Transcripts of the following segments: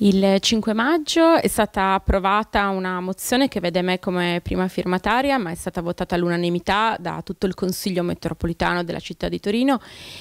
Il 5 maggio è stata approvata una mozione che vede me come prima firmataria, ma è stata votata all'unanimità da tutto il Consiglio metropolitano della città di Torino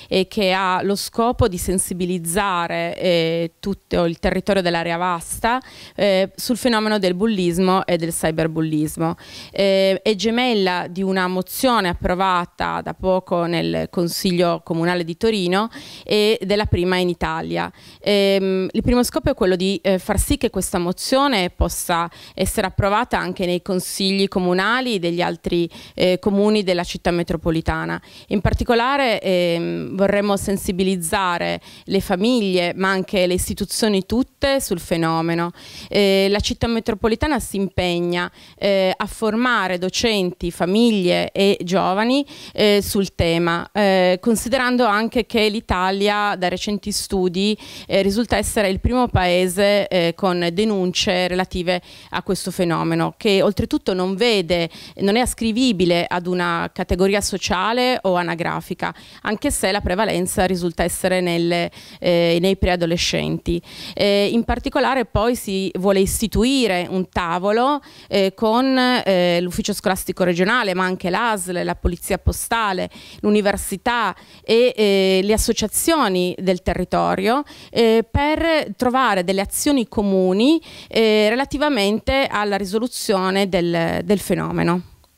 e che ha lo scopo di sensibilizzare eh, tutto il territorio dell'area vasta eh, sul fenomeno del bullismo e del cyberbullismo. Eh, è gemella di una mozione approvata da poco nel Consiglio Comunale di Torino e della prima in Italia. Ehm, il primo scopo è quello di di eh, far sì che questa mozione possa essere approvata anche nei consigli comunali degli altri eh, comuni della città metropolitana. In particolare ehm, vorremmo sensibilizzare le famiglie ma anche le istituzioni tutte sul fenomeno. Eh, la città metropolitana si impegna eh, a formare docenti, famiglie e giovani eh, sul tema, eh, considerando anche che l'Italia da recenti studi risulta essere il primo paese mese eh, con denunce relative a questo fenomeno che oltretutto non vede, non è ascrivibile ad una categoria sociale o anagrafica, anche se la prevalenza risulta essere nelle, eh, nei preadolescenti. Eh, in particolare poi si vuole istituire un tavolo eh, con eh, l'ufficio scolastico regionale, ma anche l'ASL, la polizia postale, l'università e eh, le associazioni del territorio per trovare delle azioni comuni eh, relativamente alla risoluzione del, del fenomeno.